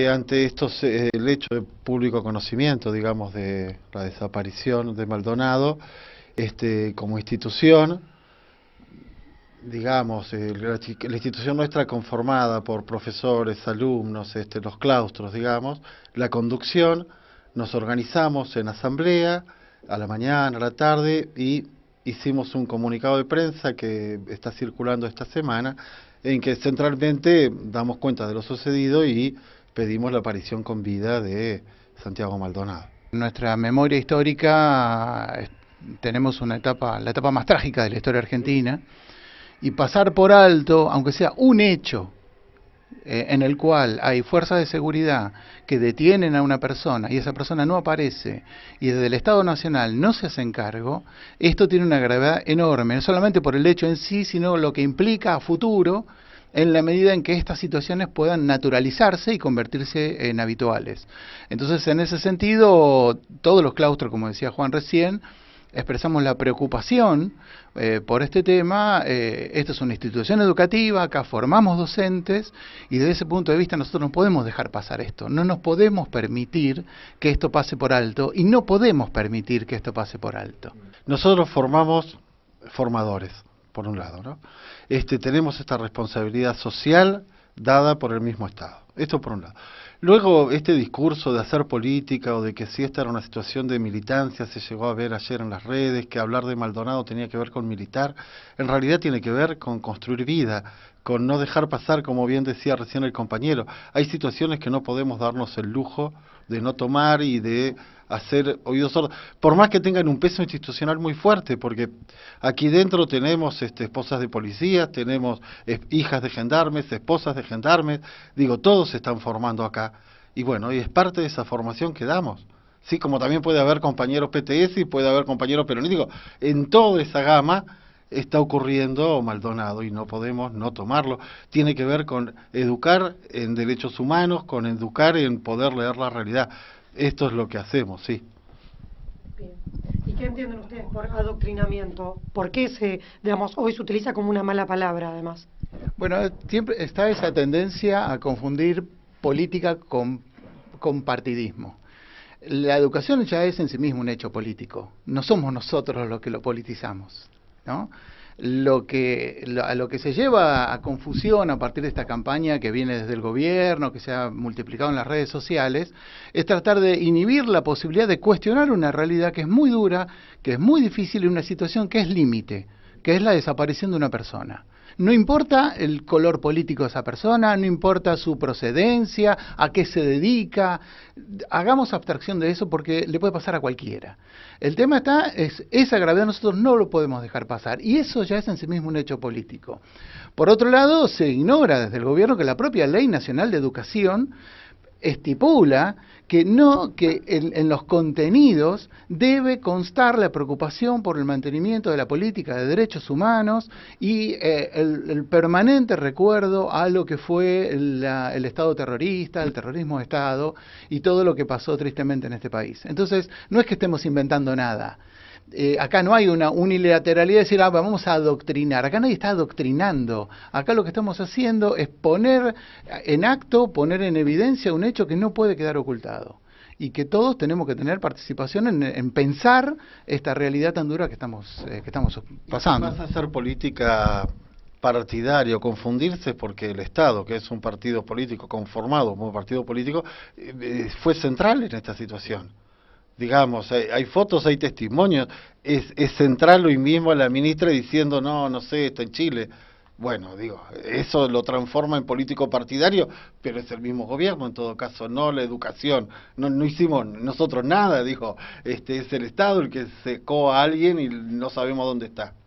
Eh, ante esto, eh, el hecho de público conocimiento, digamos, de la desaparición de Maldonado, este, como institución, digamos, eh, la, la, institución nuestra conformada por profesores, alumnos, este, los claustros, digamos, la conducción, nos organizamos en asamblea a la mañana, a la tarde y hicimos un comunicado de prensa que está circulando esta semana en que centralmente damos cuenta de lo sucedido y pedimos la aparición con vida de Santiago Maldonado. En nuestra memoria histórica tenemos una etapa, la etapa más trágica de la historia argentina, y pasar por alto, aunque sea un hecho, eh, en el cual hay fuerzas de seguridad que detienen a una persona y esa persona no aparece y desde el Estado Nacional no se hace cargo, esto tiene una gravedad enorme, no solamente por el hecho en sí, sino lo que implica a futuro en la medida en que estas situaciones puedan naturalizarse y convertirse en habituales. Entonces, en ese sentido, todos los claustros, como decía Juan recién, expresamos la preocupación eh, por este tema. Eh, esta es una institución educativa, acá formamos docentes y desde ese punto de vista nosotros no podemos dejar pasar esto. No nos podemos permitir que esto pase por alto y no podemos permitir que esto pase por alto. Nosotros formamos formadores por un lado, ¿no? Este, tenemos esta responsabilidad social dada por el mismo Estado. Esto por un lado. Luego, este discurso de hacer política o de que si esta era una situación de militancia, se llegó a ver ayer en las redes, que hablar de Maldonado tenía que ver con militar, en realidad tiene que ver con construir vida, con no dejar pasar, como bien decía recién el compañero. Hay situaciones que no podemos darnos el lujo de no tomar y de hacer oídos sordos, por más que tengan un peso institucional muy fuerte, porque aquí dentro tenemos este, esposas de policías, tenemos hijas de gendarmes, esposas de gendarmes, digo, todos se están formando acá. Y bueno, y es parte de esa formación que damos. Sí, como también puede haber compañeros PTS y puede haber compañeros peronísticos, En toda esa gama está ocurriendo Maldonado y no podemos no tomarlo. Tiene que ver con educar en derechos humanos, con educar en poder leer la realidad esto es lo que hacemos, sí. ¿Y qué entienden ustedes por adoctrinamiento? ¿Por qué se, digamos, hoy se utiliza como una mala palabra, además? Bueno, siempre está esa tendencia a confundir política con, con partidismo. La educación ya es en sí mismo un hecho político. No somos nosotros los que lo politizamos, ¿no? lo que, a lo que se lleva a confusión a partir de esta campaña que viene desde el gobierno, que se ha multiplicado en las redes sociales, es tratar de inhibir la posibilidad de cuestionar una realidad que es muy dura, que es muy difícil y una situación que es límite, que es la desaparición de una persona. No importa el color político de esa persona, no importa su procedencia, a qué se dedica, hagamos abstracción de eso porque le puede pasar a cualquiera. El tema está, es esa gravedad nosotros no lo podemos dejar pasar y eso ya es en sí mismo un hecho político. Por otro lado, se ignora desde el gobierno que la propia Ley Nacional de Educación estipula que no que en, los contenidos debe constar la preocupación por el mantenimiento de la política de derechos humanos y eh, el, permanente recuerdo a lo que fue el Estado terrorista, el terrorismo de Estado y todo lo que pasó tristemente en este país. Entonces, no es que estemos inventando nada. Eh, acá no hay una unilateralidad de decir, ah, vamos a adoctrinar. Acá nadie está adoctrinando. Acá lo que estamos haciendo es poner en acto, poner en evidencia un hecho que no puede quedar ocultado y que todos tenemos que tener participación en, pensar esta realidad tan dura que estamos, eh, que estamos pasando. No vas a hacer política partidario, confundirse porque el Estado, que es un partido político conformado un partido político, eh, fue central en esta situación digamos, hay, fotos, hay testimonios, es, es central hoy mismo la ministra diciendo, no, no sé, está en Chile. Bueno, digo, eso lo transforma en político partidario, pero es el mismo gobierno en todo caso, no la educación. No, no hicimos nosotros nada, dijo, este es el Estado el que secó a alguien y no sabemos dónde está.